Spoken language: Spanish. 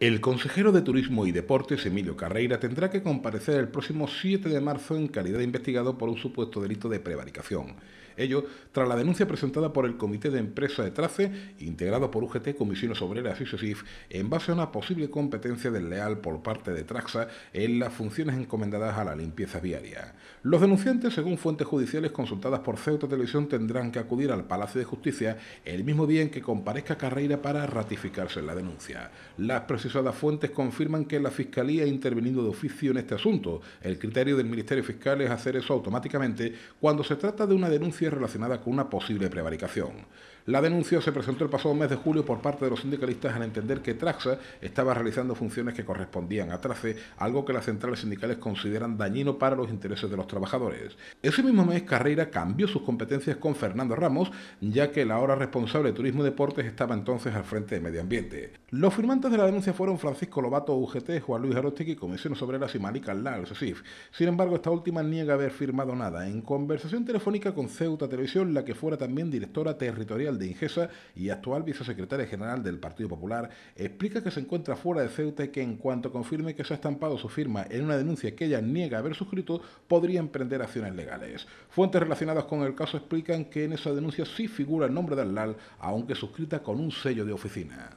El consejero de Turismo y Deportes, Emilio Carreira, tendrá que comparecer el próximo 7 de marzo en calidad de investigado por un supuesto delito de prevaricación. Ello tras la denuncia presentada por el Comité de Empresa de Trace, integrado por UGT, Comisiones Obreras y SESIF, en base a una posible competencia desleal por parte de Traxa en las funciones encomendadas a la limpieza viaria. Los denunciantes, según fuentes judiciales consultadas por Ceuta Televisión, tendrán que acudir al Palacio de Justicia el mismo día en que comparezca Carreira para ratificarse la denuncia. Las las fuentes confirman que la Fiscalía ha intervenido de oficio en este asunto. El criterio del Ministerio Fiscal es hacer eso automáticamente cuando se trata de una denuncia relacionada con una posible prevaricación. La denuncia se presentó el pasado mes de julio por parte de los sindicalistas al entender que Traxa estaba realizando funciones que correspondían a Trace, algo que las centrales sindicales consideran dañino para los intereses de los trabajadores. Ese mismo mes, Carrera cambió sus competencias con Fernando Ramos, ya que el ahora responsable de Turismo y Deportes estaba entonces al frente de Medio Ambiente. Los firmantes de la denuncia fueron Francisco Lobato UGT, Juan Luis Arostegui, Comisiones Obreras y Malik Al SESIF. Sin embargo, esta última niega haber firmado nada. En conversación telefónica con Ceuta Televisión, la que fuera también directora territorial de Ingesa y actual vicesecretaria general del Partido Popular, explica que se encuentra fuera de Ceuta y que en cuanto confirme que se ha estampado su firma en una denuncia que ella niega haber suscrito, podría emprender acciones legales. Fuentes relacionadas con el caso explican que en esa denuncia sí figura el nombre de Lal, aunque suscrita con un sello de oficina.